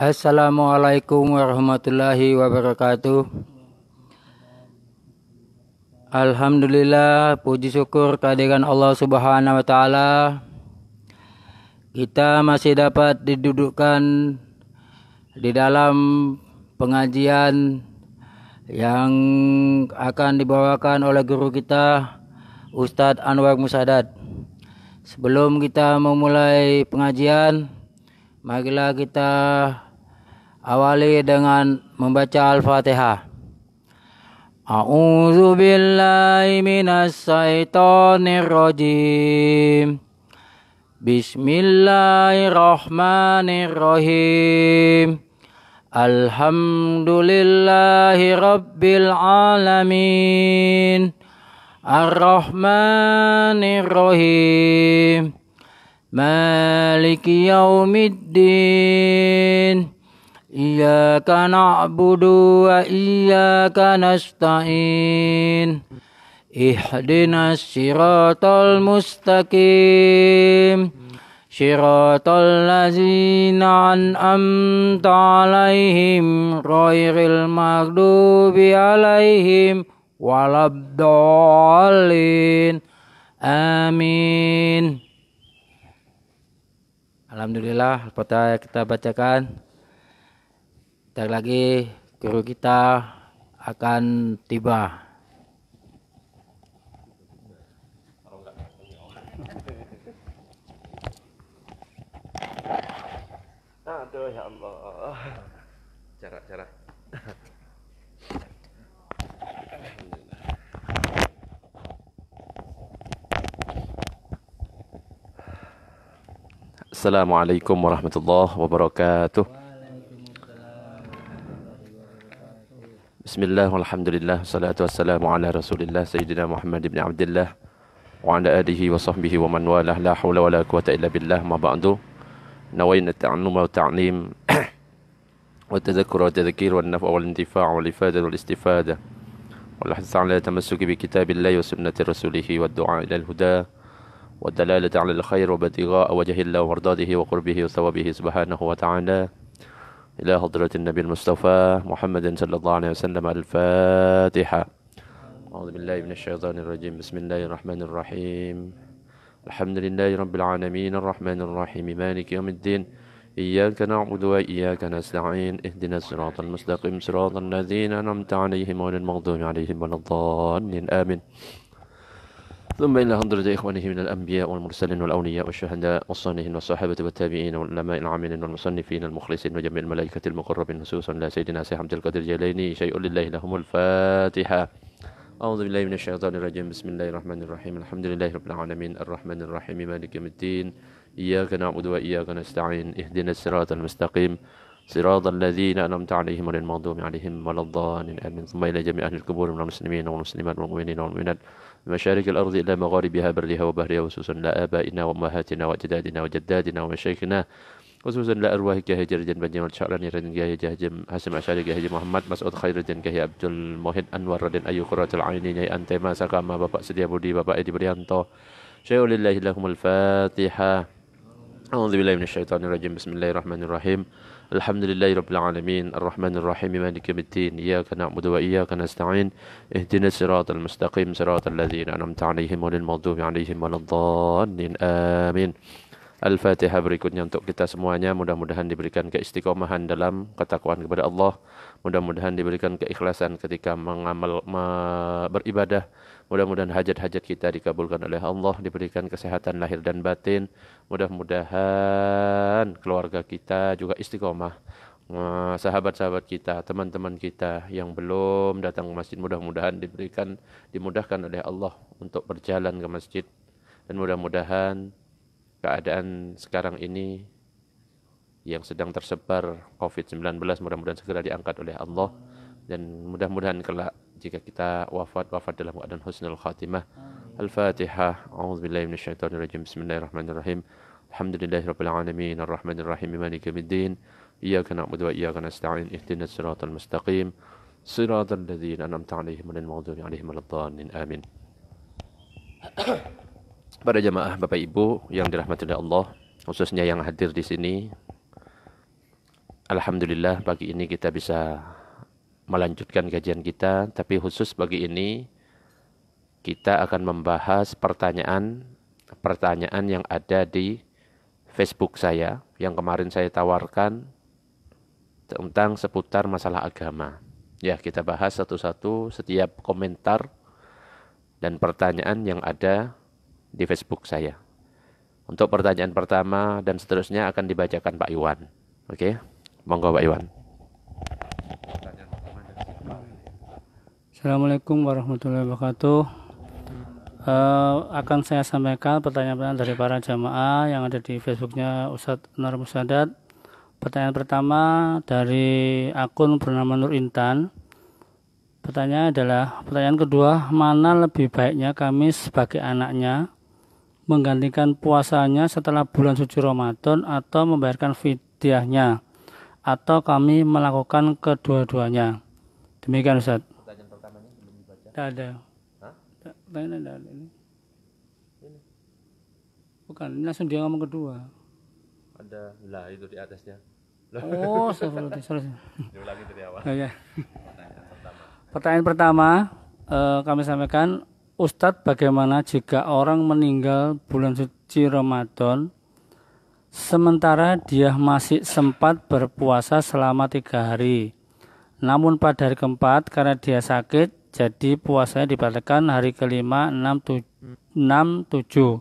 Assalamualaikum warahmatullahi wabarakatuh. Alhamdulillah puji syukur kehadiran Allah Subhanahu wa taala. Kita masih dapat didudukkan di dalam pengajian yang akan dibawakan oleh guru kita Ustadz Anwar Musadat. Sebelum kita memulai pengajian, marilah kita awali dengan membaca Al-Fatihah. A'udzu billahi minasy syaithanir rajim. Bismillahirrahmanirrahim. Alhamdulillahi rabbil alamin. Ar-Rahmanir-Rahim Maliki yaumiddin Iyaka na'budu wa iyaka nasta'in Ihdinas siratal mustaqim Siratal lazina an'amta alaihim Rairil maghdubi alaihim walabdolin. Amin. Alhamdulillah, kota kita bacakan. Tidak lagi guru kita akan tiba. السلام عليكم ورحمة الله وبركاته بسم الله والحمد لله والصلاة والسلام على رسول الله سيدنا محمد بن عبد الله وعلى آله وصحبه ومن والاه لا حول ولا قوة إلا بالله ما بعد نوين التعلم والتعليم والتذكر والتذكير والنفع والانتفاع والإفادة والاستفادة والحث على التمسك بكتاب الله وسنة رسوله والدعاء إلى الهدى والدلالة على الخير وابتغاء وجه الله ومرضاته وقربه وثوابه سبحانه وتعالى إلى حضرة النبي المصطفى محمد صلى الله عليه وسلم الفاتحة أعوذ بالله من الشيطان الرجيم بسم الله الرحمن الرحيم الحمد لله رب العالمين الرحمن الرحيم مالك يوم الدين إياك نعبد وإياك نستعين اهدنا الصراط المستقيم صراط الذين أنعمت عليهم غير المغضوب عليهم ولا الضالين آمين ثم إلى هندرة إخوانه من الأنبياء والمرسلين والأولياء والشهداء والصالحين والصحابة والتابعين والعلماء العاملين والمصنفين المخلصين وجميع الملائكة المقربين خصوصا لا سيدنا سي عبد القادر الجيلاني شيء لله لهم الفاتحة أعوذ بالله من الشيطان الرجيم بسم الله الرحمن الرحيم الحمد لله رب العالمين الرحمن الرحيم مالك يوم الدين إياك نعبد وإياك نستعين اهدنا الصراط المستقيم صراط الذين أنعمت عليهم غير المغضوب عليهم ولا الضالين آمين ثم إلى جميع أهل القبور من المسلمين والمسلمات والمؤمنين والمؤمنات مشارق الأرض إلى مغاربها برها وبهرها وسوسا لا آبائنا وأمهاتنا وأجدادنا وجدادنا ومشايخنا وسوسا لا أرواح كهجر جن بن جمال شعراني ردن كه جهجم حسم أشعري كه محمد مسعود خير جن كه عبد المهد أنور ردن أيو قرة العينين يا أنت ما سكما بابا سديا بودي بابا إدي بريانتو شيء لله لهم الفاتحة أعوذ بالله من الشيطان الرجيم بسم الله الرحمن الرحيم Alhamdulillahirrabbilalamin Ar-Rahmanirrahim Maliki middin Iyaka na'budu wa iyaka nasta'in Ihdina siratal mustaqim Siratal anam anamta alaihim Walil maghdubi alaihim Waladdallin Amin Al-Fatihah berikutnya untuk kita semuanya mudah-mudahan diberikan keistiqomahan dalam ketakwaan kepada Allah, mudah-mudahan diberikan keikhlasan ketika mengamal me, beribadah, Mudah-mudahan hajat-hajat kita dikabulkan oleh Allah, diberikan kesehatan lahir dan batin. Mudah-mudahan keluarga kita juga istiqomah sahabat-sahabat kita, teman-teman kita yang belum datang ke masjid mudah-mudahan diberikan dimudahkan oleh Allah untuk berjalan ke masjid dan mudah-mudahan keadaan sekarang ini yang sedang tersebar COVID-19 mudah-mudahan segera diangkat oleh Allah dan mudah-mudahan kelak jika kita wafat wafat dalam keadaan husnul khatimah. Al-Fatihah. A'udzubillahi rajim. Bismillahirrahmanirrahim. Alhamdulillahirabbil alamin arrahmanirrahim maliki yaumiddin. Iyyaka na'budu wa iyyaka nasta'in. Ihdinas siratal mustaqim. Siratal ladzina an'amta 'alaihim ghairil maghdubi 'alaihim waladdallin. Amin. Para jamaah Bapak Ibu yang dirahmati oleh Allah, khususnya yang hadir di sini, Alhamdulillah pagi ini kita bisa melanjutkan kajian kita, tapi khusus bagi ini kita akan membahas pertanyaan-pertanyaan yang ada di Facebook saya yang kemarin saya tawarkan tentang seputar masalah agama. Ya, kita bahas satu-satu setiap komentar dan pertanyaan yang ada di Facebook saya. Untuk pertanyaan pertama dan seterusnya akan dibacakan Pak Iwan. Oke, monggo Pak Iwan. Assalamualaikum warahmatullahi wabarakatuh. Uh, akan saya sampaikan pertanyaan dari para jamaah yang ada di Facebooknya Ustadz Nur Musadat. Pertanyaan pertama dari akun bernama Nur Intan. Pertanyaan adalah pertanyaan kedua mana lebih baiknya kami sebagai anaknya menggantikan puasanya setelah bulan suci Ramadan atau membayarkan fidyahnya atau kami melakukan kedua-duanya. Demikian Ustadz. Tidak ada. Hah? Lainnya tidak ada. Ini. ini. Bukan, ini langsung dia ngomong kedua. Ada lah itu di atasnya. Oh, sorry, sorry. Diulangi dari awal. Oh, ya. Pertanyaan pertama. Pertanyaan pertama eh, kami sampaikan Ustadz bagaimana jika orang meninggal bulan suci Ramadan sementara dia masih sempat berpuasa selama tiga hari. Namun pada hari keempat karena dia sakit jadi puasanya dibatalkan hari kelima enam tujuh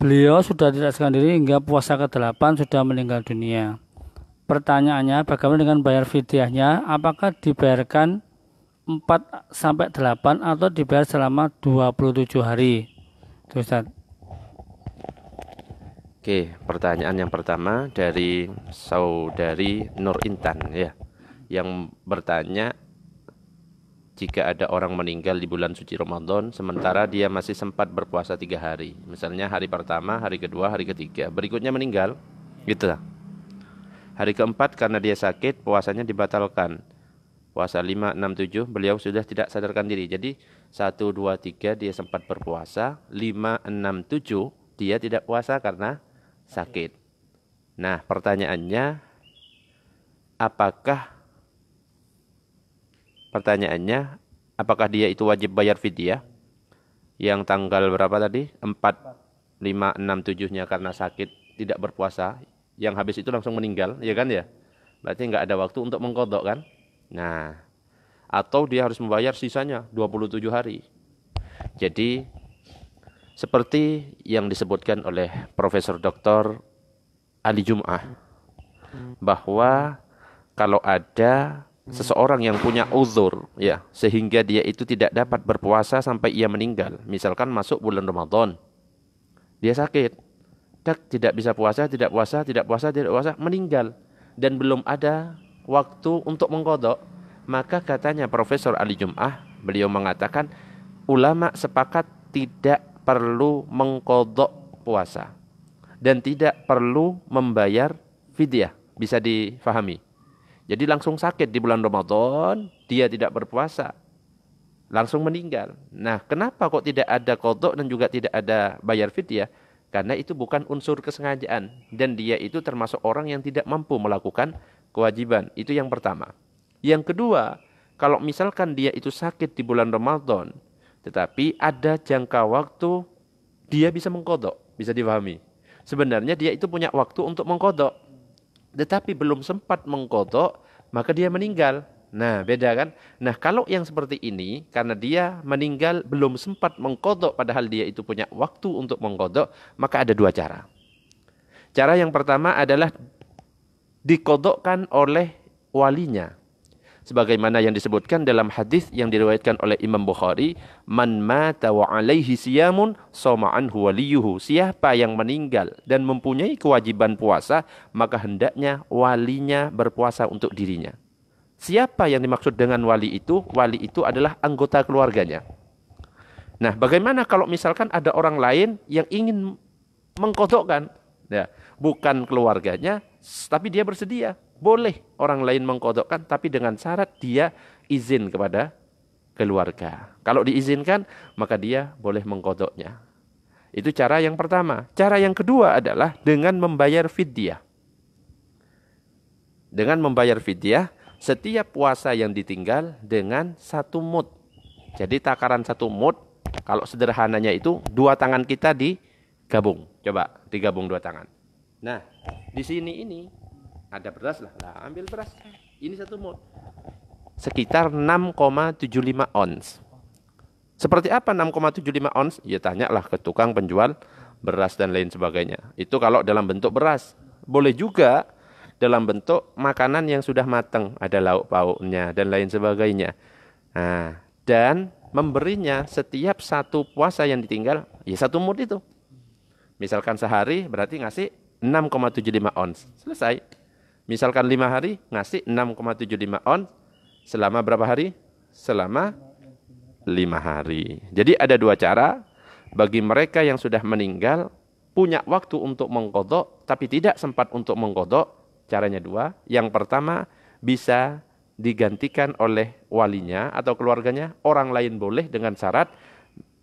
Beliau sudah tidak sendiri diri hingga puasa ke-8 sudah meninggal dunia. Pertanyaannya bagaimana dengan bayar fidyahnya? Apakah dibayarkan 4 sampai 8 atau dibayar selama 27 hari? Itu Ustaz. Oke, pertanyaan yang pertama dari saudari Nur Intan ya. Yang bertanya jika ada orang meninggal di bulan suci Ramadan sementara dia masih sempat berpuasa tiga hari misalnya hari pertama hari kedua hari ketiga berikutnya meninggal gitu lah. hari keempat karena dia sakit puasanya dibatalkan puasa 5, 6, 7 beliau sudah tidak sadarkan diri jadi 1, 2, 3 dia sempat berpuasa 5, 6, 7 dia tidak puasa karena sakit nah pertanyaannya apakah Pertanyaannya, apakah dia itu wajib bayar fidyah? Yang tanggal berapa tadi? 4, 5, 6, 7-nya karena sakit, tidak berpuasa. Yang habis itu langsung meninggal, ya kan ya? Berarti nggak ada waktu untuk mengkodok kan? Nah, atau dia harus membayar sisanya 27 hari. Jadi, seperti yang disebutkan oleh Profesor Dr. Ali Jum'ah, bahwa kalau ada seseorang yang punya uzur ya sehingga dia itu tidak dapat berpuasa sampai ia meninggal misalkan masuk bulan Ramadan dia sakit tak tidak bisa puasa tidak puasa tidak puasa tidak puasa meninggal dan belum ada waktu untuk mengkodok maka katanya Profesor Ali Jum'ah beliau mengatakan ulama sepakat tidak perlu mengkodok puasa dan tidak perlu membayar fidyah bisa difahami jadi langsung sakit di bulan Ramadan, dia tidak berpuasa. Langsung meninggal. Nah, kenapa kok tidak ada kodok dan juga tidak ada bayar fidyah? Karena itu bukan unsur kesengajaan. Dan dia itu termasuk orang yang tidak mampu melakukan kewajiban. Itu yang pertama. Yang kedua, kalau misalkan dia itu sakit di bulan Ramadan, tetapi ada jangka waktu dia bisa mengkodok, bisa dipahami. Sebenarnya dia itu punya waktu untuk mengkodok, tetapi belum sempat mengkotok maka dia meninggal. Nah, beda kan? Nah, kalau yang seperti ini, karena dia meninggal belum sempat mengkodok, padahal dia itu punya waktu untuk mengkodok, maka ada dua cara. Cara yang pertama adalah dikodokkan oleh walinya sebagaimana yang disebutkan dalam hadis yang diriwayatkan oleh Imam Bukhari, "Man mata wa alaihi siyamun soma anhu waliyuhu." Siapa yang meninggal dan mempunyai kewajiban puasa, maka hendaknya walinya berpuasa untuk dirinya. Siapa yang dimaksud dengan wali itu? Wali itu adalah anggota keluarganya. Nah, bagaimana kalau misalkan ada orang lain yang ingin mengkodokkan? Ya, bukan keluarganya, tapi dia bersedia. Boleh orang lain mengkodokkan, tapi dengan syarat dia izin kepada keluarga. Kalau diizinkan, maka dia boleh mengkodoknya. Itu cara yang pertama. Cara yang kedua adalah dengan membayar fidyah. Dengan membayar fidyah, setiap puasa yang ditinggal dengan satu mud. Jadi takaran satu mud, kalau sederhananya itu dua tangan kita digabung. Coba digabung dua tangan. Nah, di sini ini ada beras lah, lah ambil beras. Ini satu mod. Sekitar 6,75 ons. Seperti apa 6,75 ons? Ya tanyalah ke tukang penjual beras dan lain sebagainya. Itu kalau dalam bentuk beras. Boleh juga dalam bentuk makanan yang sudah matang, ada lauk pauknya dan lain sebagainya. Nah, dan memberinya setiap satu puasa yang ditinggal, ya satu mood itu. Misalkan sehari berarti ngasih 6,75 ons. Selesai. Misalkan lima hari, ngasih 6,75 on selama berapa hari? Selama lima hari. Jadi ada dua cara bagi mereka yang sudah meninggal punya waktu untuk mengkodok tapi tidak sempat untuk mengkodok caranya dua yang pertama bisa digantikan oleh walinya atau keluarganya orang lain boleh dengan syarat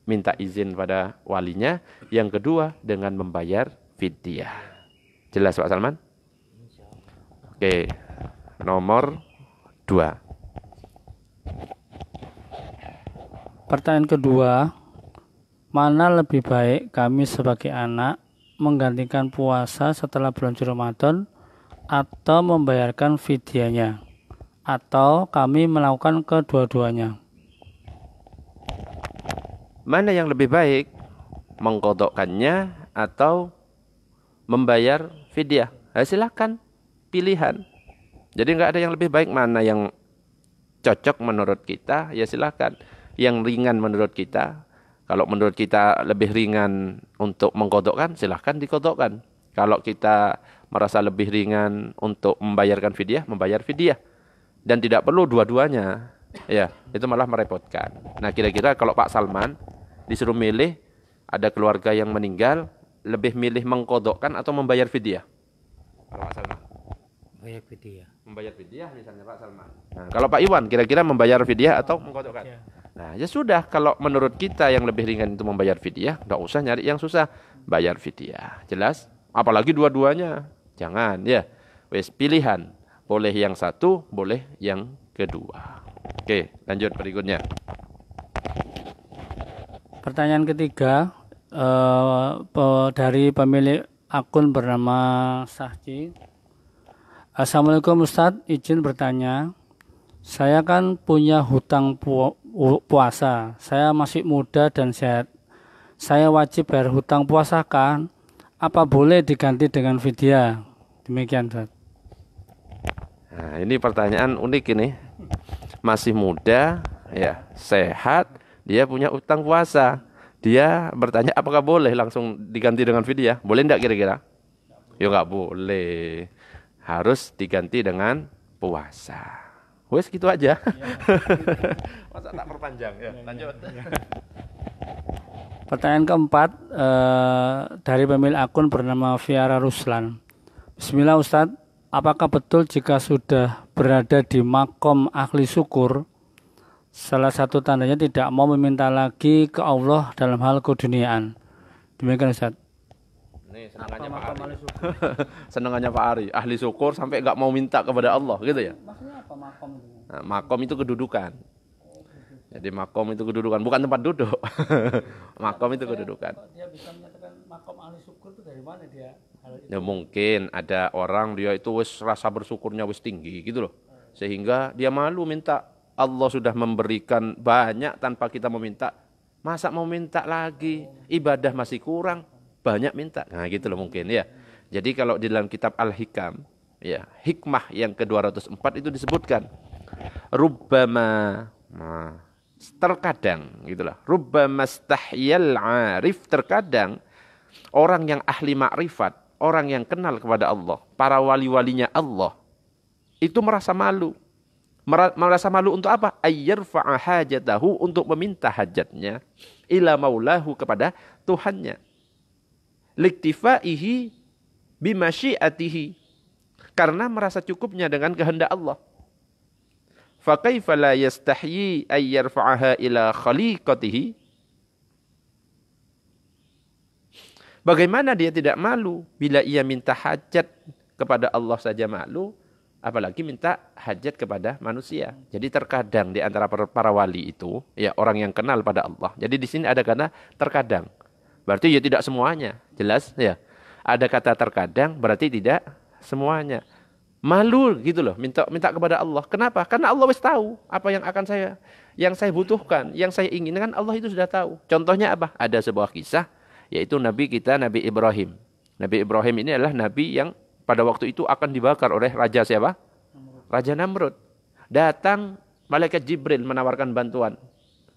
minta izin pada walinya yang kedua dengan membayar fidyah jelas Pak Salman Oke, nomor 2. Pertanyaan kedua, mana lebih baik kami sebagai anak menggantikan puasa setelah bulan Ramadan atau membayarkan fidyanya atau kami melakukan kedua-duanya? Mana yang lebih baik? Mengkodokkannya atau membayar fidyah? silahkan. Eh, silakan pilihan. Jadi nggak ada yang lebih baik mana yang cocok menurut kita, ya silahkan. Yang ringan menurut kita, kalau menurut kita lebih ringan untuk mengkodokkan, silahkan dikodokkan. Kalau kita merasa lebih ringan untuk membayarkan fidyah, membayar fidyah. Dan tidak perlu dua-duanya. Ya, itu malah merepotkan. Nah, kira-kira kalau Pak Salman disuruh milih, ada keluarga yang meninggal, lebih milih mengkodokkan atau membayar fidyah? Kalau Pak Salman. Membayar fidyah. Membayar fidyah misalnya Pak Salman. Nah, kalau Pak Iwan kira-kira membayar fidyah atau mengkodokkan? Ya. Nah, ya sudah kalau menurut kita yang lebih ringan itu membayar fidyah, enggak usah nyari yang susah, bayar fidyah. Jelas? Apalagi dua-duanya. Jangan ya. Wes pilihan. Boleh yang satu, boleh yang kedua. Oke, lanjut berikutnya. Pertanyaan ketiga eh, dari pemilik akun bernama Sahji Assalamualaikum Ustadz, izin bertanya. Saya kan punya hutang pu puasa. Saya masih muda dan sehat. Saya wajib bayar hutang puasa kan? Apa boleh diganti dengan vidya? Demikian Ustadz. Nah, ini pertanyaan unik ini. Masih muda, ya, sehat, dia punya hutang puasa. Dia bertanya apakah boleh langsung diganti dengan vidya? Boleh tidak kira-kira? Ya nggak boleh harus diganti dengan puasa. Wes gitu aja. Ya. tak perpanjang ya. Iya, lanjut. Ya. Pertanyaan keempat eh, dari pemilik akun bernama Viara Ruslan. Bismillah Ustadz, apakah betul jika sudah berada di makom ahli syukur, salah satu tandanya tidak mau meminta lagi ke Allah dalam hal keduniaan? Demikian Ustadz. Senangannya Pak Ari. Senangannya Pak Ari, ahli syukur sampai nggak mau minta kepada Allah, gitu ya? Maksudnya apa makom? Nah, makom itu kedudukan. Jadi makom itu kedudukan, bukan tempat duduk. makom itu kedudukan. Dia bisa menyatakan makom ahli syukur itu dari mana dia? Ya mungkin ada orang dia itu wis rasa bersyukurnya wis tinggi gitu loh. Sehingga dia malu minta Allah sudah memberikan banyak tanpa kita meminta. Masa mau minta lagi? Ibadah masih kurang banyak minta. Nah, gitu loh mungkin ya. Jadi kalau di dalam kitab Al-Hikam, ya, hikmah yang ke-204 itu disebutkan rubbama nah, terkadang gitulah. Rubbama stahyal arif terkadang orang yang ahli makrifat, orang yang kenal kepada Allah, para wali-walinya Allah itu merasa malu. Merasa malu untuk apa? Ayyarfa'a hajatahu untuk meminta hajatnya ila maulahu kepada Tuhannya liktifaihi bimasyiatihi karena merasa cukupnya dengan kehendak Allah. Fakaifa la yastahyi ayyarfa'aha ila khaliqatihi? Bagaimana dia tidak malu bila ia minta hajat kepada Allah saja malu, apalagi minta hajat kepada manusia. Jadi terkadang di antara para wali itu, ya orang yang kenal pada Allah. Jadi di sini ada kata terkadang. Berarti ya tidak semuanya. Jelas ya. Ada kata terkadang berarti tidak semuanya. Malu gitu loh, minta minta kepada Allah. Kenapa? Karena Allah wis tahu apa yang akan saya yang saya butuhkan, yang saya inginkan Allah itu sudah tahu. Contohnya apa? Ada sebuah kisah yaitu nabi kita Nabi Ibrahim. Nabi Ibrahim ini adalah nabi yang pada waktu itu akan dibakar oleh raja siapa? Raja Namrud. Datang malaikat Jibril menawarkan bantuan.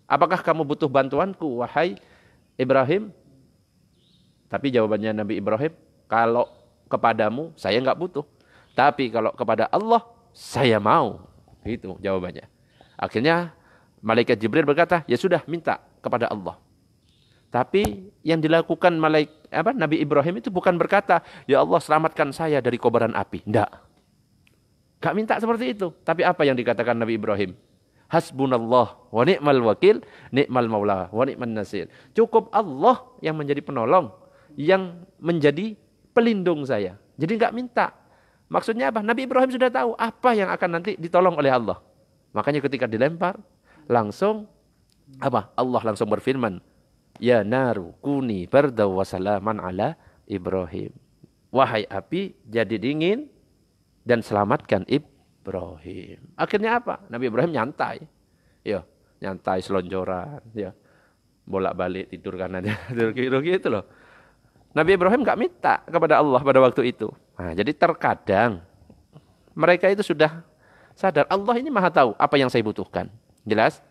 Apakah kamu butuh bantuanku wahai Ibrahim? Tapi jawabannya Nabi Ibrahim, kalau kepadamu saya nggak butuh. Tapi kalau kepada Allah saya mau. Itu jawabannya. Akhirnya malaikat Jibril berkata, "Ya sudah, minta kepada Allah." Tapi yang dilakukan malaik apa Nabi Ibrahim itu bukan berkata, "Ya Allah, selamatkan saya dari kobaran api." Enggak. Enggak minta seperti itu. Tapi apa yang dikatakan Nabi Ibrahim? Hasbunallah wa ni'mal wakil, ni'mal maula wa ni'man nasir. Cukup Allah yang menjadi penolong yang menjadi pelindung saya. Jadi nggak minta. Maksudnya apa? Nabi Ibrahim sudah tahu apa yang akan nanti ditolong oleh Allah. Makanya ketika dilempar, langsung apa? Allah langsung berfirman, Ya naru kuni bardaw wasalaman ala Ibrahim. Wahai api, jadi dingin dan selamatkan Ibrahim. Akhirnya apa? Nabi Ibrahim nyantai. Ya, nyantai selonjoran, ya. Bolak-balik tidur kanan, tidur gitu loh. Nabi Ibrahim nggak minta kepada Allah pada waktu itu. Nah, jadi terkadang mereka itu sudah sadar Allah ini maha tahu apa yang saya butuhkan. Jelas?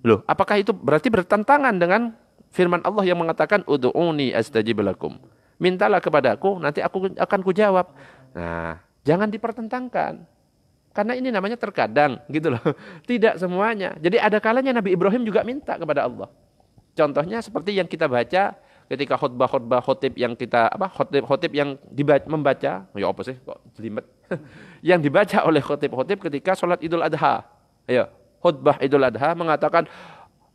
Loh, apakah itu berarti bertentangan dengan firman Allah yang mengatakan ud'uni astajib lakum. Mintalah kepadaku, nanti aku akan kujawab. Nah, jangan dipertentangkan. Karena ini namanya terkadang gitu loh. Tidak semuanya. Jadi ada kalanya Nabi Ibrahim juga minta kepada Allah. Contohnya seperti yang kita baca ketika khutbah khutbah khutib yang kita apa khutib khutib yang dibaca, membaca ya apa sih kok jelimet yang dibaca oleh khutib-khutib ketika sholat Idul Adha ya khutbah Idul Adha mengatakan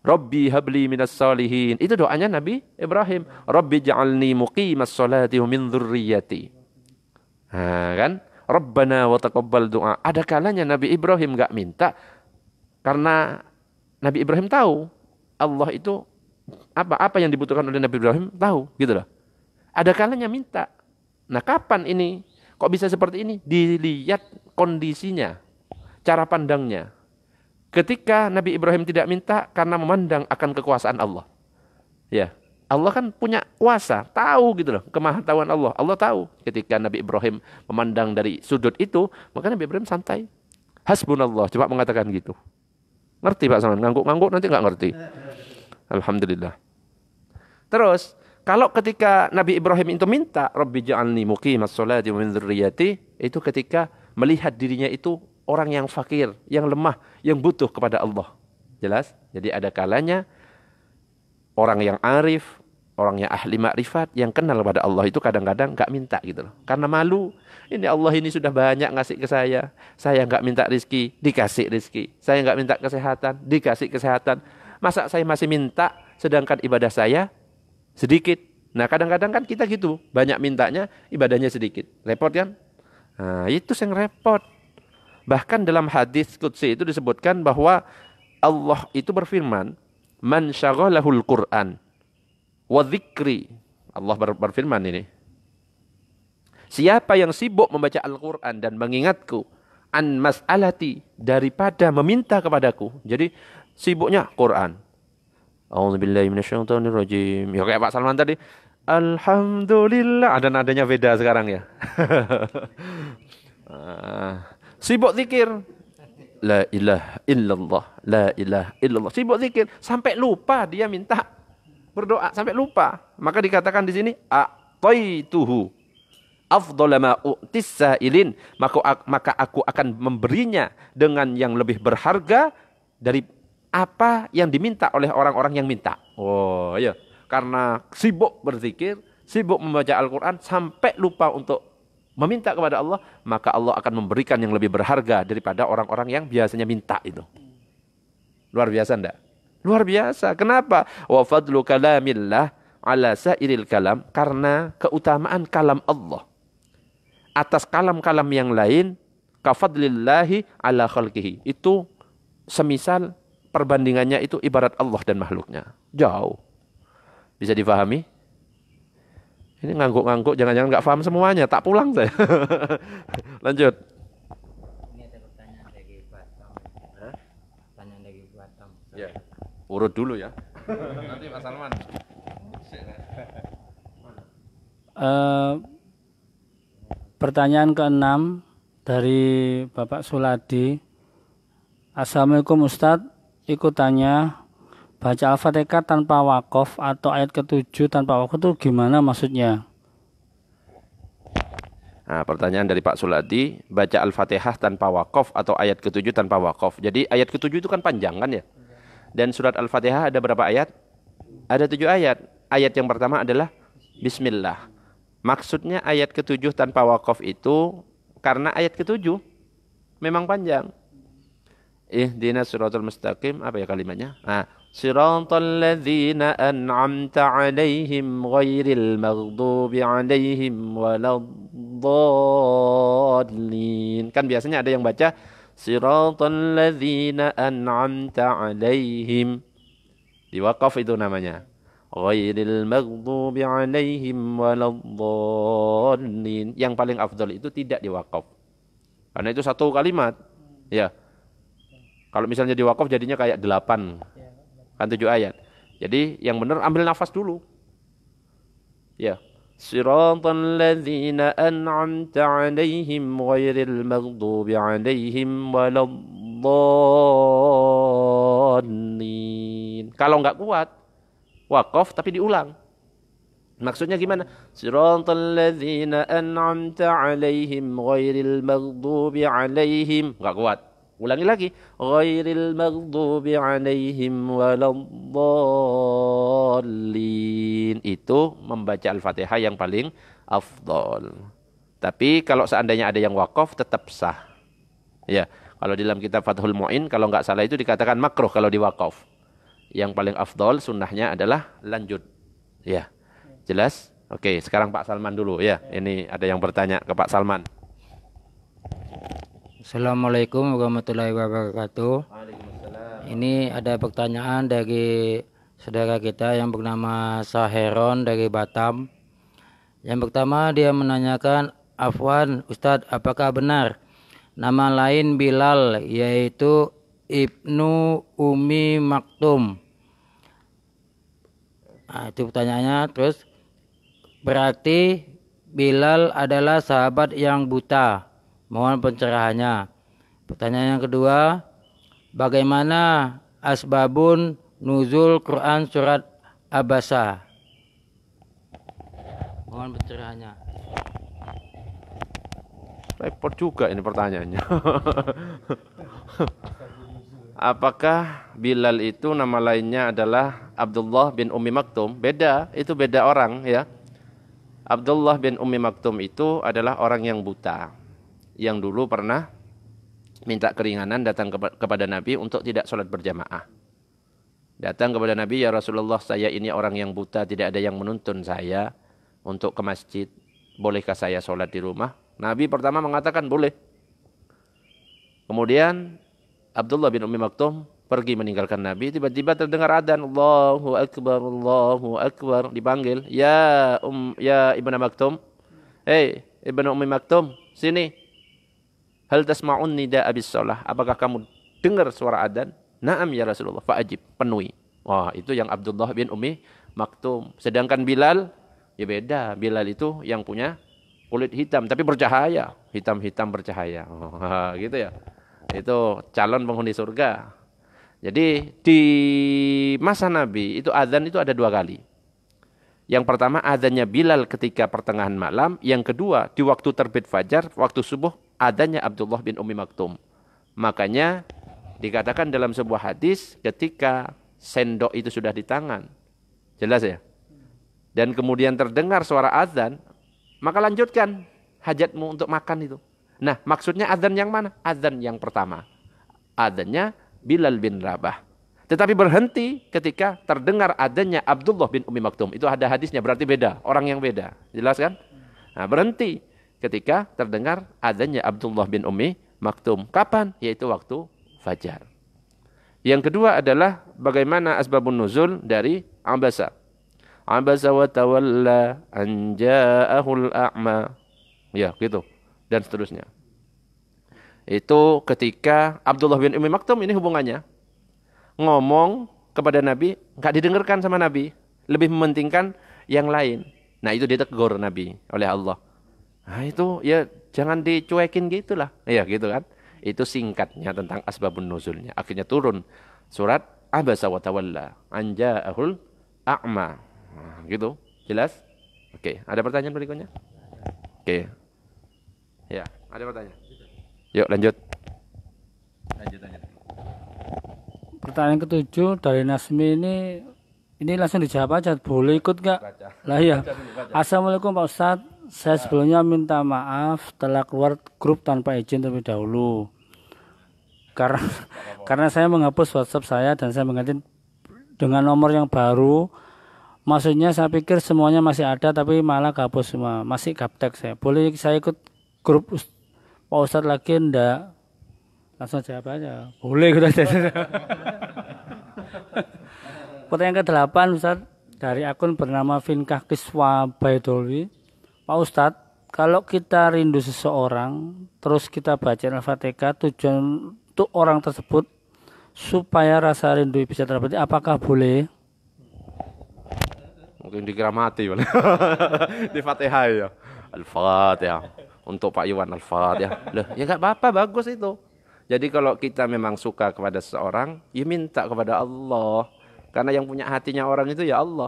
Rabbi habli minas salihin. Itu doanya Nabi Ibrahim. Rabbi ja'alni muqimas salati min dzurriyyati. Nah, kan? Rabbana wa taqabbal du'a. Ada kalanya Nabi Ibrahim enggak minta karena Nabi Ibrahim tahu Allah itu apa apa yang dibutuhkan oleh Nabi Ibrahim tahu gitu loh. Ada kalanya minta. Nah, kapan ini? Kok bisa seperti ini? Dilihat kondisinya, cara pandangnya. Ketika Nabi Ibrahim tidak minta karena memandang akan kekuasaan Allah. Ya. Allah kan punya kuasa, tahu gitu loh, kemahatauan Allah. Allah tahu ketika Nabi Ibrahim memandang dari sudut itu, maka Nabi Ibrahim santai. Hasbunallah, coba mengatakan gitu. Ngerti Pak Salman, ngangguk-ngangguk nanti nggak ngerti. Alhamdulillah. Terus, kalau ketika Nabi Ibrahim itu minta Rabbi ja'alni muqimas sholati wa min dzurriyyati, itu ketika melihat dirinya itu orang yang fakir, yang lemah, yang butuh kepada Allah. Jelas? Jadi ada kalanya orang yang arif, orang yang ahli makrifat yang kenal kepada Allah itu kadang-kadang nggak minta gitu loh karena malu ini Allah ini sudah banyak ngasih ke saya saya nggak minta rizki dikasih rizki saya nggak minta kesehatan dikasih kesehatan Masa saya masih minta sedangkan ibadah saya sedikit. Nah kadang-kadang kan kita gitu, banyak mintanya ibadahnya sedikit. Repot kan? Nah itu yang repot. Bahkan dalam hadis Qudsi itu disebutkan bahwa Allah itu berfirman, Man syaghalahul Qur'an wa dzikri. Allah berfirman ini. Siapa yang sibuk membaca Al-Quran dan mengingatku, an mas'alati daripada meminta kepadaku. Jadi sibuknya Quran. Auzubillahi Ya kayak Pak Salman tadi, alhamdulillah ada nadanya beda sekarang ya. Ah, sibuk zikir. La ilaha illallah, la ilaha illallah. Sibuk zikir sampai lupa dia minta berdoa sampai lupa. Maka dikatakan di sini a'taituhu afdhala ma ilin. maka maka aku akan memberinya dengan yang lebih berharga dari apa yang diminta oleh orang-orang yang minta. Oh, iya. Karena sibuk berzikir, sibuk membaca Al-Qur'an sampai lupa untuk meminta kepada Allah, maka Allah akan memberikan yang lebih berharga daripada orang-orang yang biasanya minta itu. Luar biasa enggak? Luar biasa. Kenapa? Wa fadlu kalamillah ala sairil kalam karena keutamaan kalam Allah atas kalam-kalam yang lain kafadlillahi ala khalqihi. Itu semisal perbandingannya itu ibarat Allah dan makhluknya. Jauh. Bisa difahami? Ini ngangguk-ngangguk, jangan-jangan nggak paham semuanya, tak pulang saya. Lanjut. Ini ada pertanyaan dari Batam. Pertanyaan dari Batam. Ya. Urut dulu ya. Nanti Pak Salman. Uh, pertanyaan keenam dari Bapak Suladi. Assalamualaikum Ustadz, ikutannya baca Al-Fatihah tanpa wakaf atau ayat ketujuh tanpa wakaf itu gimana maksudnya? Nah, pertanyaan dari Pak Suladi, baca Al-Fatihah tanpa wakaf atau ayat ketujuh tanpa wakaf. Jadi ayat ketujuh itu kan panjang kan ya? Dan surat Al-Fatihah ada berapa ayat? Ada tujuh ayat. Ayat yang pertama adalah Bismillah. Maksudnya ayat ketujuh tanpa wakaf itu karena ayat ketujuh memang panjang. Ihdina suratul mustaqim. Apa ya kalimatnya? Nah, siratul ladzina an'amta 'alaihim ghairil maghdubi 'alaihim waladdallin. Kan biasanya ada yang baca Suratul ladzina an'amta 'alaihim. Di wakaf itu namanya. Ghairil maghdubi 'alaihim waladdallin. Yang paling afdal itu tidak diwakaf Karena itu satu kalimat. Ya. Kalau misalnya di wakaf jadinya kayak 8. Ya, kan 7 ayat. Jadi yang benar ambil nafas dulu. Ya. Siratan ladzina an'amta 'alaihim ghairil maghdubi 'alaihim waladdallin. Kalau enggak kuat wakaf tapi diulang. Maksudnya gimana? Siratan ladzina an'amta 'alaihim ghairil maghdubi 'alaihim. Enggak kuat. Ulangi lagi. Ghairil maghdubi alaihim waladdallin. Itu membaca Al-Fatihah yang paling afdol. Tapi kalau seandainya ada yang wakaf tetap sah. Ya, kalau di dalam kitab Fathul Mu'in kalau nggak salah itu dikatakan makruh kalau di wakaf. Yang paling afdol sunnahnya adalah lanjut. Ya. Jelas? Oke, sekarang Pak Salman dulu ya. Ini ada yang bertanya ke Pak Salman. Assalamualaikum warahmatullahi wabarakatuh. Ini ada pertanyaan dari saudara kita yang bernama Saheron dari Batam. Yang pertama dia menanyakan, Afwan Ustadz, apakah benar nama lain Bilal yaitu Ibnu Umi Maktum? Nah, itu pertanyaannya. Terus berarti Bilal adalah sahabat yang buta Mohon pencerahannya. Pertanyaan yang kedua, bagaimana asbabun nuzul Quran surat Abasa? Mohon pencerahannya. Repot juga ini pertanyaannya. Apakah Bilal itu nama lainnya adalah Abdullah bin Ummi Maktum? Beda, itu beda orang ya. Abdullah bin Ummi Maktum itu adalah orang yang buta yang dulu pernah minta keringanan datang kepada Nabi untuk tidak sholat berjamaah. Datang kepada Nabi, ya Rasulullah saya ini orang yang buta, tidak ada yang menuntun saya untuk ke masjid. Bolehkah saya sholat di rumah? Nabi pertama mengatakan boleh. Kemudian Abdullah bin Ummi Maktum pergi meninggalkan Nabi. Tiba-tiba terdengar adzan Allahu Akbar, Allahu Akbar dipanggil. Ya Um, ya Ibnu Maktum. Hei Ibnu Ummi Maktum, sini. Hal tasma'un nida abis sholah. Apakah kamu dengar suara adan? Naam ya Rasulullah. Fa'ajib. Penuhi. Wah itu yang Abdullah bin Umi Maktum. Sedangkan Bilal, ya beda. Bilal itu yang punya kulit hitam. Tapi bercahaya. Hitam-hitam bercahaya. Oh, gitu ya. Itu calon penghuni surga. Jadi di masa Nabi itu azan itu ada dua kali. Yang pertama adanya Bilal ketika pertengahan malam, yang kedua di waktu terbit fajar, waktu subuh adanya Abdullah bin Umi Maktum. Makanya dikatakan dalam sebuah hadis ketika sendok itu sudah di tangan. Jelas ya? Dan kemudian terdengar suara azan, maka lanjutkan hajatmu untuk makan itu. Nah, maksudnya azan yang mana? Azan yang pertama. Azannya Bilal bin Rabah. Tetapi berhenti ketika terdengar adanya Abdullah bin Umi Maktum. Itu ada hadisnya, berarti beda. Orang yang beda. Jelas kan? Nah, berhenti ketika terdengar adanya Abdullah bin Umi Maktum. Kapan? Yaitu waktu fajar. Yang kedua adalah bagaimana asbabun nuzul dari Ambasa. Ambasa wa tawalla anja'ahul a'ma. Ya, gitu. Dan seterusnya. Itu ketika Abdullah bin Umi Maktum ini hubungannya ngomong kepada Nabi, nggak didengarkan sama Nabi, lebih mementingkan yang lain. Nah itu ditegur Nabi oleh Allah. Nah itu ya jangan dicuekin gitulah, ya gitu kan. Itu singkatnya tentang asbabun nuzulnya. Akhirnya turun surat Abasa wa tawalla anja ahul akma Nah, gitu. Jelas? Oke, ada pertanyaan berikutnya? Oke. Ya, ada pertanyaan. Yuk lanjut. Lanjut lanjut pertanyaan ketujuh dari Nasmi ini ini langsung dijawab aja boleh ikut nggak lah ya assalamualaikum pak ustadz saya ya. sebelumnya minta maaf telah keluar grup tanpa izin terlebih dahulu karena karena saya menghapus WhatsApp saya dan saya mengganti dengan nomor yang baru maksudnya saya pikir semuanya masih ada tapi malah hapus semua masih gaptek saya boleh saya ikut grup Pak Ustadz lagi ndak langsung jawab aja boleh kita gitu pertanyaan ke delapan Ustaz dari akun bernama Finkah Kiswa Baidolwi Pak Ustadz kalau kita rindu seseorang terus kita baca Al-Fatihah tujuan untuk orang tersebut supaya rasa rindu bisa terobati apakah boleh mungkin dikira mati di Fatihah ya Al-Fatihah untuk Pak Iwan Al-Fatihah loh ya nggak apa-apa bagus itu jadi kalau kita memang suka kepada seseorang, ya minta kepada Allah. Karena yang punya hatinya orang itu ya Allah.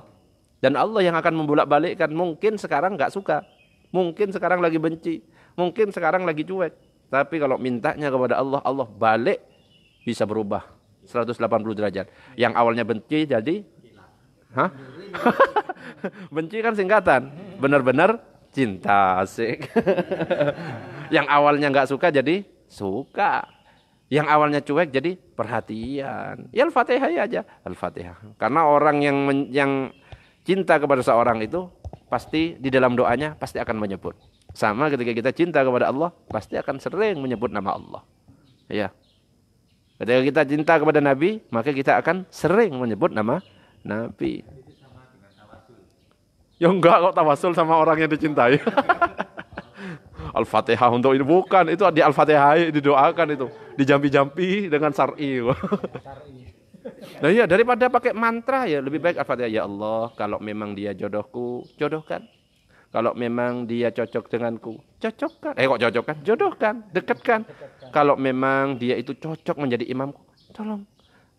Dan Allah yang akan membolak-balikkan. Mungkin sekarang nggak suka. Mungkin sekarang lagi benci. Mungkin sekarang lagi cuek. Tapi kalau mintanya kepada Allah, Allah balik bisa berubah 180 derajat. Yang awalnya benci jadi Hah? benci kan singkatan. Benar-benar cinta asik. Yang awalnya nggak suka jadi suka. Yang awalnya cuek jadi perhatian. Ya Al-Fatihah ya aja, Al-Fatihah. Karena orang yang men, yang cinta kepada seorang itu pasti di dalam doanya pasti akan menyebut. Sama ketika kita cinta kepada Allah, pasti akan sering menyebut nama Allah. Ya. Ketika kita cinta kepada Nabi, maka kita akan sering menyebut nama Nabi. Ya enggak kok tawasul sama orang yang dicintai. Al-Fatihah untuk ini bukan, itu di Al-Fatihah didoakan itu, dijampi-jampi dengan sar'i. nah iya daripada pakai mantra ya lebih baik Al-Fatihah ya Allah, kalau memang dia jodohku, jodohkan. Kalau memang dia cocok denganku, cocokkan. Eh kok cocokkan? Jodohkan, dekatkan. dekatkan. Kalau memang dia itu cocok menjadi imamku, tolong.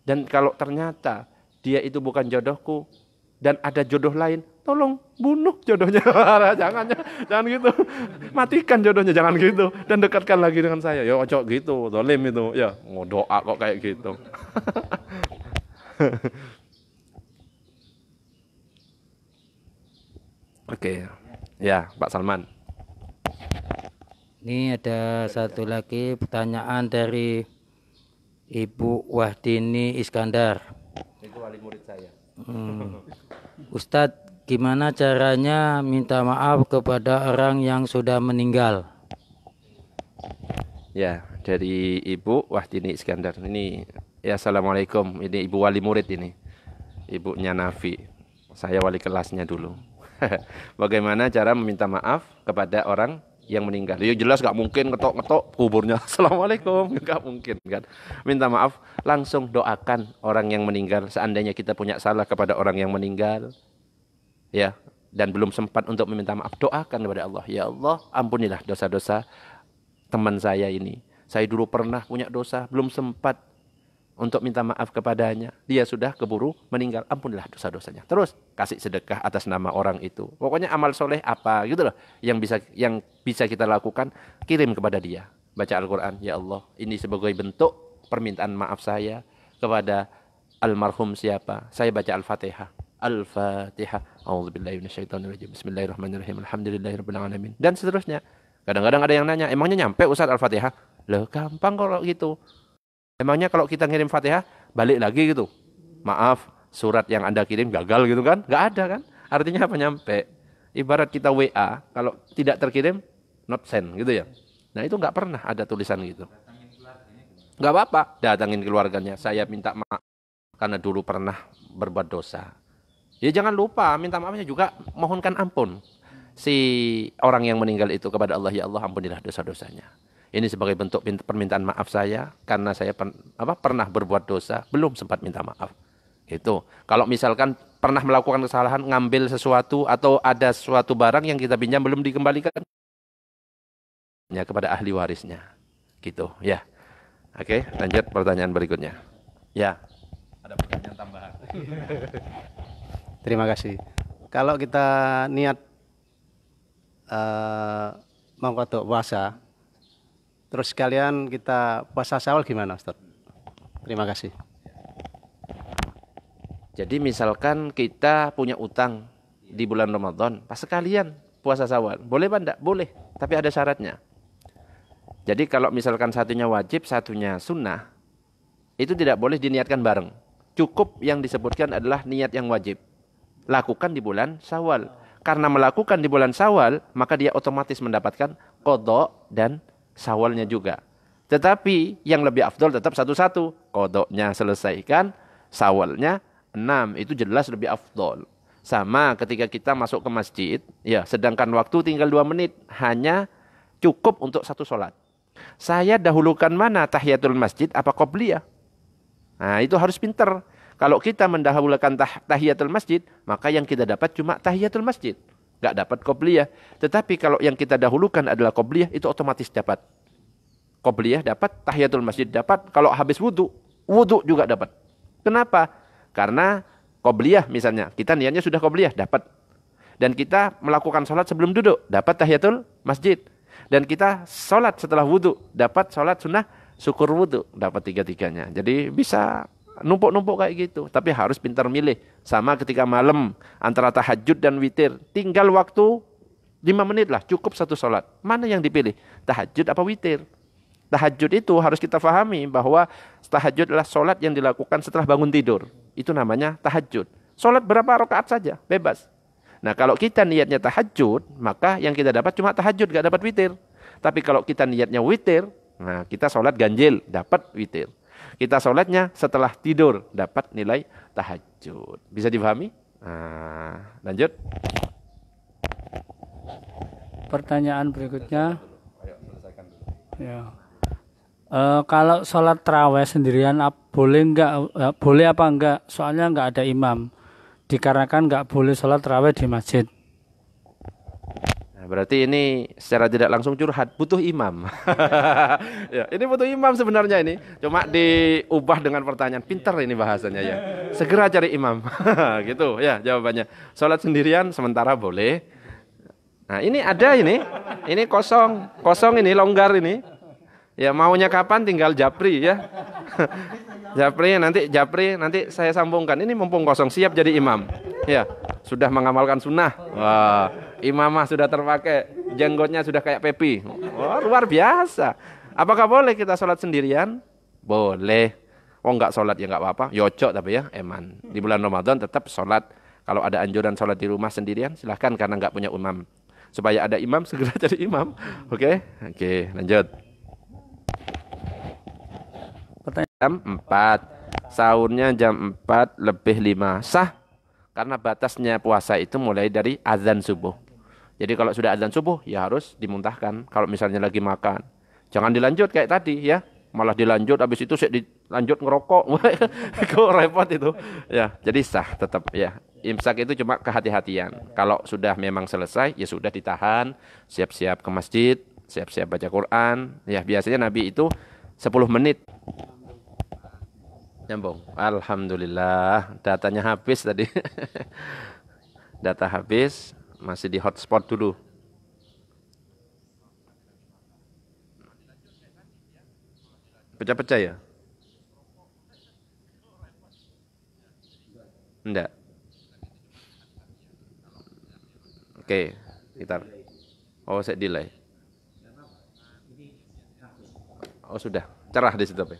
Dan kalau ternyata dia itu bukan jodohku, dan ada jodoh lain, tolong bunuh jodohnya. jangan, jangan gitu. Matikan jodohnya, jangan gitu. Dan dekatkan lagi dengan saya. Ya, cocok gitu, dolim itu. Ya, ngodoa kok kayak gitu. Oke, okay. ya Pak Salman. Ini ada satu lagi pertanyaan dari Ibu Wahdini Iskandar. Itu wali murid saya. Hmm. Ustadz, gimana caranya minta maaf kepada orang yang sudah meninggal? Ya, dari Ibu Wahdini Iskandar. Ini ya Assalamualaikum, ini Ibu Wali Murid ini. Ibunya Nafi. Saya wali kelasnya dulu. Bagaimana cara meminta maaf kepada orang yang meninggal. Ya jelas gak mungkin ngetok ngetok kuburnya. Assalamualaikum, gak mungkin kan. Minta maaf, langsung doakan orang yang meninggal. Seandainya kita punya salah kepada orang yang meninggal, ya dan belum sempat untuk meminta maaf, doakan kepada Allah. Ya Allah, ampunilah dosa-dosa teman saya ini. Saya dulu pernah punya dosa, belum sempat untuk minta maaf kepadanya. Dia sudah keburu meninggal. Ampunilah dosa-dosanya. Terus kasih sedekah atas nama orang itu. Pokoknya amal soleh apa gitu loh yang bisa yang bisa kita lakukan kirim kepada dia. Baca Al-Qur'an, ya Allah, ini sebagai bentuk permintaan maaf saya kepada almarhum siapa? Saya baca Al-Fatihah. Al-Fatihah. Bismillahirrahmanirrahim. Alhamdulillahirabbil Dan seterusnya. Kadang-kadang ada yang nanya, emangnya nyampe Ustaz Al-Fatihah? Loh, gampang kalau gitu. Emangnya kalau kita ngirim Fatihah balik lagi gitu. Maaf, surat yang Anda kirim gagal gitu kan? Gak ada kan? Artinya apa nyampe? Ibarat kita WA, kalau tidak terkirim not send gitu ya. Nah, itu gak pernah ada tulisan gitu. Gak apa-apa, datangin keluarganya. Saya minta maaf karena dulu pernah berbuat dosa. Ya jangan lupa minta maafnya juga mohonkan ampun si orang yang meninggal itu kepada Allah ya Allah ampunilah dosa-dosanya. Ini sebagai bentuk permintaan maaf saya karena saya per, apa pernah berbuat dosa, belum sempat minta maaf. Itu. Kalau misalkan pernah melakukan kesalahan, ngambil sesuatu atau ada suatu barang yang kita pinjam belum dikembalikan ya kepada ahli warisnya. Gitu, ya. Oke, lanjut pertanyaan berikutnya. Ya. Ada pertanyaan tambahan. Terima kasih. Kalau kita niat uh, mengkodok puasa, Terus sekalian kita puasa sawal gimana, Ustaz? Terima kasih. Jadi misalkan kita punya utang di bulan Ramadan, pas sekalian puasa sawal, Boleh Pak enggak? Boleh, tapi ada syaratnya. Jadi kalau misalkan satunya wajib, satunya sunnah, itu tidak boleh diniatkan bareng. Cukup yang disebutkan adalah niat yang wajib. Lakukan di bulan sawal. karena melakukan di bulan sawal, maka dia otomatis mendapatkan kodok dan sawalnya juga. Tetapi yang lebih afdol tetap satu-satu. Kodoknya selesaikan, sawalnya enam. Itu jelas lebih afdol. Sama ketika kita masuk ke masjid, ya sedangkan waktu tinggal dua menit. Hanya cukup untuk satu sholat. Saya dahulukan mana tahiyatul masjid apa qobliyah? Nah itu harus pinter. Kalau kita mendahulukan tahiyatul masjid, maka yang kita dapat cuma tahiyatul masjid nggak dapat kobliyah. Tetapi kalau yang kita dahulukan adalah kobliyah, itu otomatis dapat. Kobliyah dapat, tahiyatul masjid dapat, kalau habis wudhu, wudhu juga dapat. Kenapa? Karena kobliyah misalnya, kita niatnya sudah kobliyah, dapat. Dan kita melakukan sholat sebelum duduk, dapat tahiyatul masjid. Dan kita sholat setelah wudhu, dapat sholat sunnah syukur wudhu, dapat tiga-tiganya. Jadi bisa numpuk-numpuk kayak gitu. Tapi harus pintar milih. Sama ketika malam antara tahajud dan witir. Tinggal waktu lima menit lah, cukup satu sholat. Mana yang dipilih? Tahajud apa witir? Tahajud itu harus kita fahami bahwa tahajud adalah sholat yang dilakukan setelah bangun tidur. Itu namanya tahajud. Sholat berapa rakaat saja, bebas. Nah kalau kita niatnya tahajud, maka yang kita dapat cuma tahajud, gak dapat witir. Tapi kalau kita niatnya witir, nah kita sholat ganjil, dapat witir. Kita sholatnya setelah tidur dapat nilai tahajud. Bisa dipahami? Nah, lanjut. Pertanyaan berikutnya. Ya. E, kalau sholat terawih sendirian boleh nggak? Eh, boleh apa enggak? Soalnya nggak ada imam. Dikarenakan nggak boleh sholat terawih di masjid. Berarti ini secara tidak langsung curhat butuh imam. ya, ini butuh imam sebenarnya ini. Cuma diubah dengan pertanyaan pintar ini bahasanya ya. Segera cari imam. gitu ya jawabannya. Sholat sendirian sementara boleh. Nah, ini ada ini. Ini kosong. Kosong ini longgar ini. Ya maunya kapan tinggal japri ya. japri nanti japri nanti saya sambungkan. Ini mumpung kosong siap jadi imam. Ya, sudah mengamalkan sunnah. Wah imamah sudah terpakai, jenggotnya sudah kayak Pepi. Oh, luar biasa. Apakah boleh kita sholat sendirian? Boleh. Oh enggak sholat ya enggak apa-apa. Yocok ya, tapi ya eman. Di bulan Ramadan tetap sholat. Kalau ada anjuran sholat di rumah sendirian silahkan karena enggak punya imam. Supaya ada imam segera cari imam. Oke, okay? oke okay, lanjut. Pertanyaan 4 Sahurnya jam 4 lebih 5 Sah? Karena batasnya puasa itu mulai dari azan subuh jadi kalau sudah azan subuh ya harus dimuntahkan kalau misalnya lagi makan. Jangan dilanjut kayak tadi ya. Malah dilanjut habis itu sih dilanjut ngerokok. Kok repot itu. Ya, jadi sah tetap ya. Imsak itu cuma kehati-hatian. Kalau sudah memang selesai ya sudah ditahan, siap-siap ke masjid, siap-siap baca Quran. Ya, biasanya Nabi itu 10 menit nyambung. Alhamdulillah, datanya habis tadi. Data habis masih di hotspot dulu. Pecah-pecah ya? Enggak. Oke, sekitar Oh, saya delay. Oh, sudah. Cerah di situ, Pak.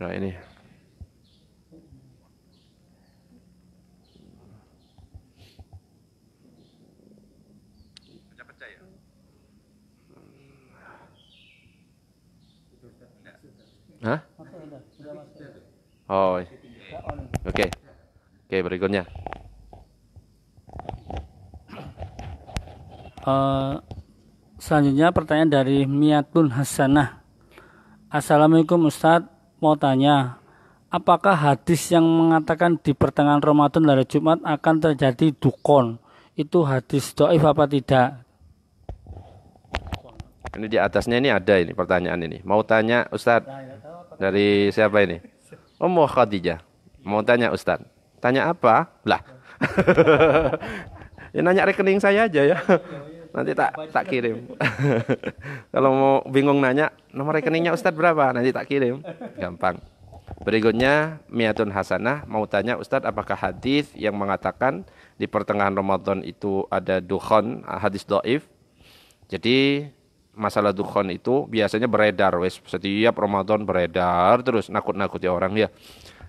Nah, ini. Hah? Oh. Iya. Oke. Okay. Oke, okay, berikutnya. Uh, selanjutnya pertanyaan dari Miatun Hasanah. Assalamualaikum Ustadz, mau tanya, apakah hadis yang mengatakan di pertengahan Ramadan dari Jumat akan terjadi dukon? Itu hadis doif apa tidak? Ini di atasnya ini ada ini pertanyaan ini. Mau tanya Ustadz, nah, ya, dari siapa ini? Ummu oh, Khadijah. Mau tanya Ustaz. Tanya apa? Lah. ya nanya rekening saya aja ya. Nanti tak tak kirim. Kalau mau bingung nanya, nomor rekeningnya Ustaz berapa? Nanti tak kirim. Gampang. Berikutnya Miatun Hasanah mau tanya Ustadz apakah hadis yang mengatakan di pertengahan Ramadan itu ada dukhon hadis doif. Jadi masalah dukhan itu biasanya beredar wes setiap Ramadan beredar terus nakut-nakuti orang ya.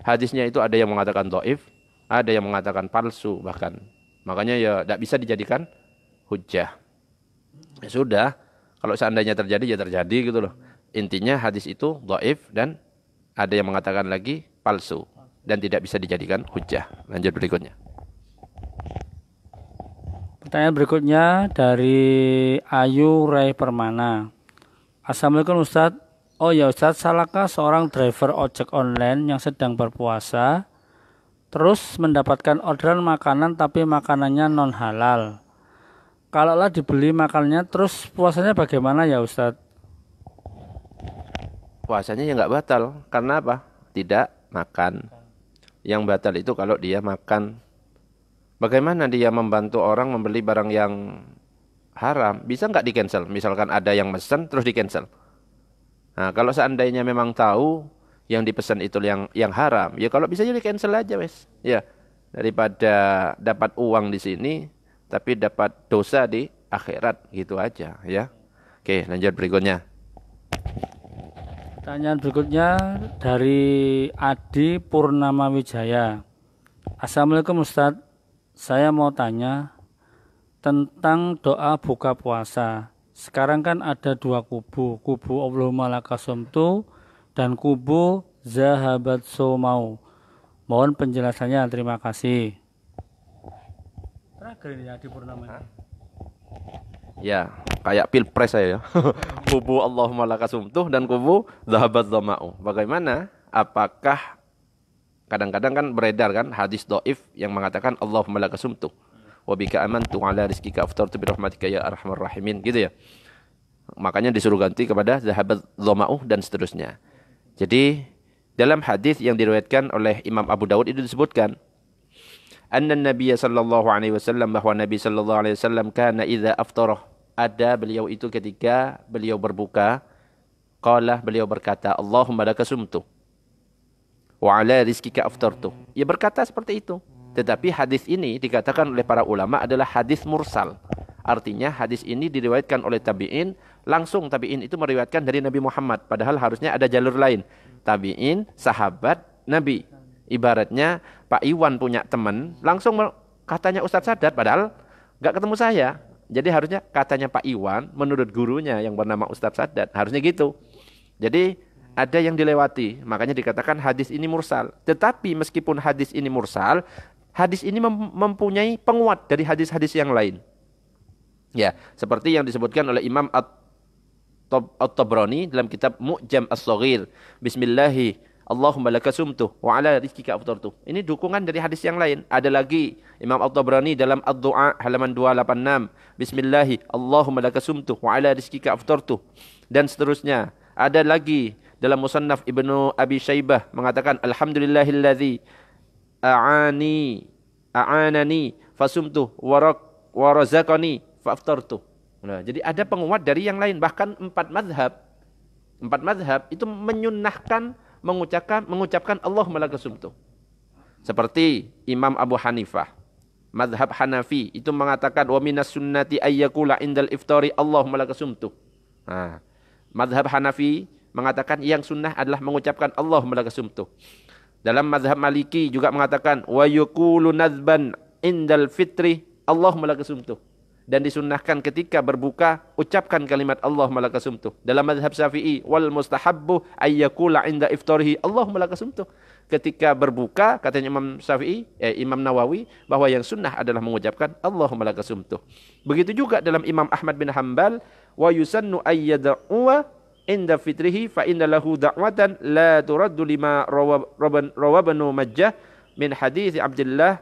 Hadisnya itu ada yang mengatakan doif, ada yang mengatakan palsu bahkan. Makanya ya tidak bisa dijadikan hujah. Ya sudah, kalau seandainya terjadi ya terjadi gitu loh. Intinya hadis itu doif dan ada yang mengatakan lagi palsu dan tidak bisa dijadikan hujah. Lanjut berikutnya. Pertanyaan berikutnya dari Ayu Ray Permana. Assalamualaikum Ustadz. Oh ya Ustadz, salahkah seorang driver ojek online yang sedang berpuasa terus mendapatkan orderan makanan tapi makanannya non halal? Kalaulah dibeli makanannya terus puasanya bagaimana ya Ustadz? Puasanya ya nggak batal. Karena apa? Tidak makan. Yang batal itu kalau dia makan Bagaimana dia membantu orang membeli barang yang haram? Bisa nggak di cancel? Misalkan ada yang pesan terus di cancel. Nah, kalau seandainya memang tahu yang dipesan itu yang yang haram, ya kalau bisa jadi cancel aja wes. Ya, daripada dapat uang di sini tapi dapat dosa di akhirat gitu aja ya. Oke, lanjut berikutnya. Pertanyaan berikutnya dari Adi Purnama Wijaya. Assalamualaikum Ustadz saya mau tanya tentang doa buka puasa. Sekarang kan ada dua kubu, kubu Allahumma lakasumtu dan kubu zahabat somau. Mohon penjelasannya, terima kasih. Terakhir ini Adi Purnama. Ya, kayak pilpres saya ya. kubu Allahumma lakasumtu dan kubu zahabat somau. Bagaimana? Apakah kadang-kadang kan beredar kan hadis doif yang mengatakan Allahumma laka sumtu wa bika amantu ala rizkika aftartu bi rahmatika ya arhamar rahimin gitu ya. Makanya disuruh ganti kepada zahabat dhama'uh dan seterusnya. Jadi dalam hadis yang diriwayatkan oleh Imam Abu Dawud itu disebutkan anna Nabi sallallahu alaihi wasallam bahwa Nabi sallallahu alaihi wasallam kana idza aftara ada beliau itu ketika beliau berbuka qala beliau berkata Allahumma laka sumtu wa'ala ala rizkika aftartu. Ia berkata seperti itu. Tetapi hadis ini dikatakan oleh para ulama adalah hadis mursal. Artinya hadis ini diriwayatkan oleh tabi'in, langsung tabi'in itu meriwayatkan dari Nabi Muhammad. Padahal harusnya ada jalur lain. Tabi'in, sahabat, Nabi. Ibaratnya Pak Iwan punya teman, langsung katanya Ustadz Sadat, padahal nggak ketemu saya. Jadi harusnya katanya Pak Iwan menurut gurunya yang bernama Ustadz Sadat. Harusnya gitu. Jadi ada yang dilewati. Makanya dikatakan hadis ini mursal. Tetapi meskipun hadis ini mursal, hadis ini mempunyai penguat dari hadis-hadis yang lain. Ya, seperti yang disebutkan oleh Imam At-Tabrani dalam kitab Mu'jam As-Saghir. Bismillahi Allahumma laka sumtu wa ala rizkika aftartu. Ini dukungan dari hadis yang lain. Ada lagi Imam At-Tabrani dalam Ad-Du'a halaman 286. Bismillahi Allahumma laka sumtu wa ala rizkika aftartu. Dan seterusnya. Ada lagi dalam Musannaf Ibnu Abi Syaibah mengatakan alhamdulillahilladzi a'ani a'anani fasumtu warak warazakani faftartu. Nah, jadi ada penguat dari yang lain bahkan empat madhab empat madhab itu menyunahkan mengucapkan mengucapkan Allah malakasumtu. Seperti Imam Abu Hanifah. Madhab Hanafi itu mengatakan wa minas sunnati ayyakula indal iftari Allah malakasumtu. Nah, madhab Hanafi mengatakan yang sunnah adalah mengucapkan Allah laka sumtu. Dalam mazhab Maliki juga mengatakan wa yaqulu nazban indal fitri Allah laka sumtu. Dan disunnahkan ketika berbuka ucapkan kalimat Allah laka sumtu. Dalam mazhab Syafi'i wal mustahabbu ayyakula inda iftarihi Allah laka sumtu. Ketika berbuka katanya Imam Syafi'i eh, Imam Nawawi bahwa yang sunnah adalah mengucapkan Allah laka sumtu. Begitu juga dalam Imam Ahmad bin Hambal wa yusannu ayyad'a inda fitrihi fa inna lahu da'watan la turaddu lima rawabanu majjah min hadis Abdullah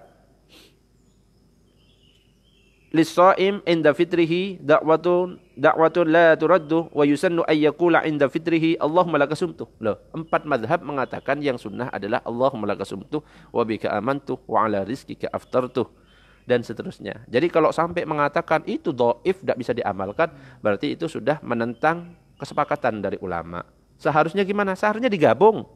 lisaim inda fitrihi da'watun da'watun la turaddu wa yusannu ay inda fitrihi Allahumma laka sumtu. Loh, empat madhab mengatakan yang sunnah adalah Allahumma laka sumtu wa bika amantu wa ala ka aftartu dan seterusnya. Jadi kalau sampai mengatakan itu dhaif tidak bisa diamalkan, berarti itu sudah menentang kesepakatan dari ulama. Seharusnya gimana? Seharusnya digabung.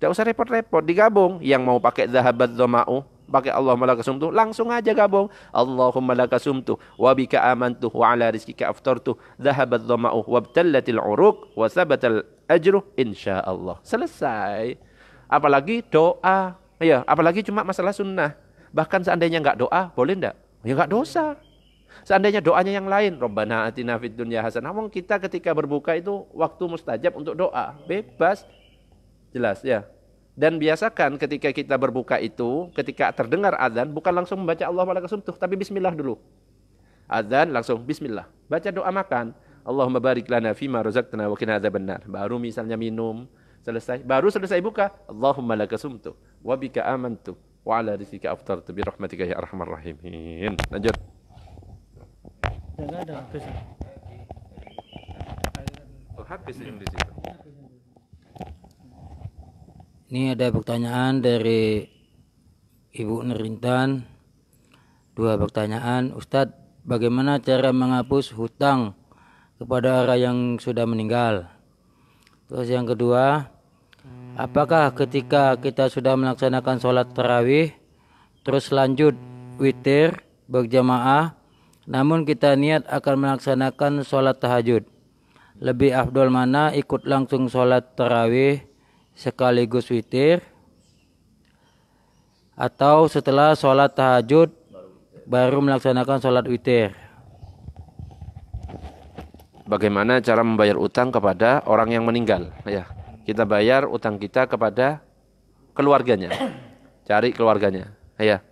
Tidak usah repot-repot, digabung. Yang mau pakai zahabat doma'u, pakai Allah malaka sumtu, langsung aja gabung. Allahumma laka sumtu, wa bika amantu, wa ala rizkika aftartu, zahabat dhama'u, wabtallatil uruk, wa sabatal ajruh, insyaallah. Selesai. Apalagi doa. Ya, apalagi cuma masalah sunnah. Bahkan seandainya enggak doa, boleh enggak? Ya enggak dosa. Seandainya doanya yang lain, Rabbana atina fid dunya hasanah. Namun kita ketika berbuka itu waktu mustajab untuk doa, bebas. Jelas ya. Dan biasakan ketika kita berbuka itu, ketika terdengar adzan bukan langsung membaca Allah sumtuh, tapi bismillah dulu. Adzan langsung bismillah. Baca doa makan. Allahumma barik lana fima razaqtana wa qina adzabannar. Baru misalnya minum, selesai, baru selesai buka, Allahumma lakasumtu wa bika amantu wa ala rizqika aftartu bi rahmatika ya arhamar rahimin. Lanjut ada ada oh, ini ada pertanyaan dari Ibu Nerintan dua pertanyaan Ustadz bagaimana cara menghapus hutang kepada orang yang sudah meninggal terus yang kedua apakah ketika kita sudah melaksanakan sholat terawih terus lanjut witir berjamaah namun kita niat akan melaksanakan sholat tahajud. Lebih afdol mana ikut langsung sholat tarawih sekaligus witir atau setelah sholat tahajud baru melaksanakan sholat witir. Bagaimana cara membayar utang kepada orang yang meninggal? Ya, kita bayar utang kita kepada keluarganya. Cari keluarganya. Ya.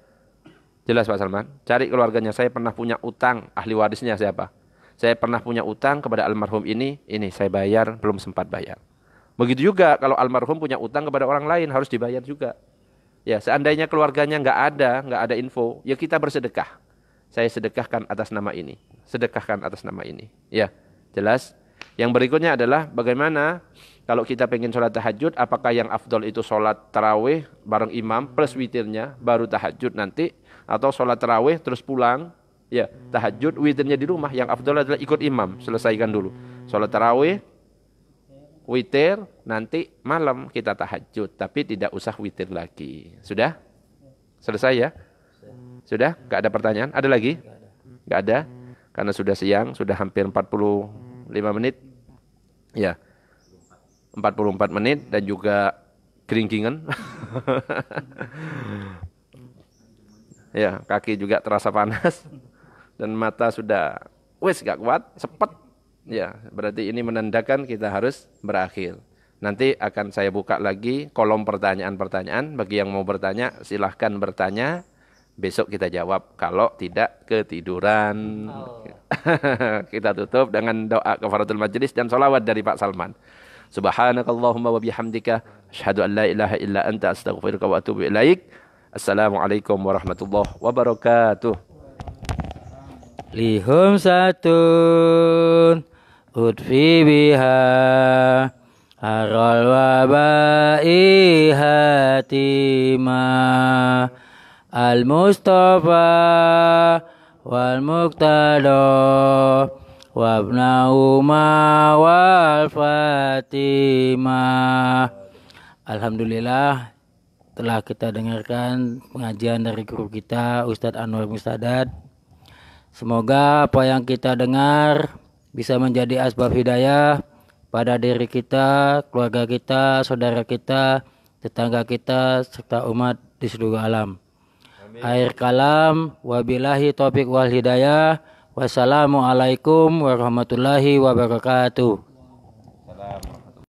Jelas Pak Salman? Cari keluarganya. Saya pernah punya utang, ahli warisnya siapa? Saya pernah punya utang kepada almarhum ini, ini saya bayar, belum sempat bayar. Begitu juga kalau almarhum punya utang kepada orang lain harus dibayar juga. Ya, seandainya keluarganya nggak ada, nggak ada info, ya kita bersedekah. Saya sedekahkan atas nama ini, sedekahkan atas nama ini. Ya, jelas. Yang berikutnya adalah bagaimana kalau kita pengen sholat tahajud, apakah yang afdol itu sholat tarawih bareng imam plus witirnya, baru tahajud nanti, atau sholat terawih terus pulang ya tahajud witirnya di rumah yang afdol adalah ikut imam selesaikan dulu sholat terawih witir nanti malam kita tahajud tapi tidak usah witir lagi sudah selesai ya sudah nggak ada pertanyaan ada lagi nggak ada karena sudah siang sudah hampir 45 menit ya 44 menit dan juga keringkingan Ya, kaki juga terasa panas dan mata sudah wes gak kuat, sepet. Ya, berarti ini menandakan kita harus berakhir. Nanti akan saya buka lagi kolom pertanyaan-pertanyaan bagi yang mau bertanya silahkan bertanya. Besok kita jawab kalau tidak ketiduran. Oh. kita tutup dengan doa kafaratul majelis dan sholawat dari Pak Salman. Subhanakallahumma wa bihamdika asyhadu an la ilaha illa anta astaghfiruka wa atubu ilaik. Assalamualaikum warahmatullahi wabarakatuh. Lihum satun utfi biha harol wabai hatima al mustafa wal muqtada wabnauma wal fatima Alhamdulillah telah kita dengarkan pengajian dari guru kita Ustadz Anwar Mustadat. Semoga apa yang kita dengar bisa menjadi asbab hidayah pada diri kita, keluarga kita, saudara kita, tetangga kita, serta umat di seluruh alam. Amin. Air kalam, wabilahi topik wal hidayah. Wassalamualaikum warahmatullahi wabarakatuh.